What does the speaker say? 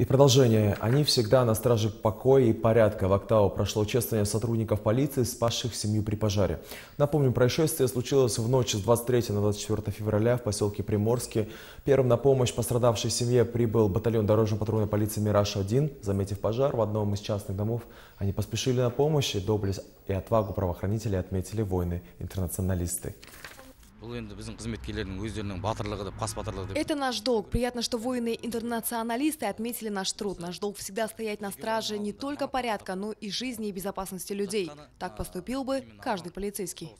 И продолжение. Они всегда на страже покоя и порядка. В Октау прошло участие сотрудников полиции, спасших семью при пожаре. Напомним, происшествие случилось в ночь с 23 на 24 февраля в поселке Приморске. Первым на помощь пострадавшей семье прибыл батальон дорожной патрульной полиции «Мираж-1». Заметив пожар в одном из частных домов, они поспешили на помощь, и доблесть и отвагу правоохранителей отметили войны-интернационалисты. Это наш долг. Приятно, что воины-интернационалисты отметили наш труд. Наш долг всегда стоять на страже не только порядка, но и жизни и безопасности людей. Так поступил бы каждый полицейский.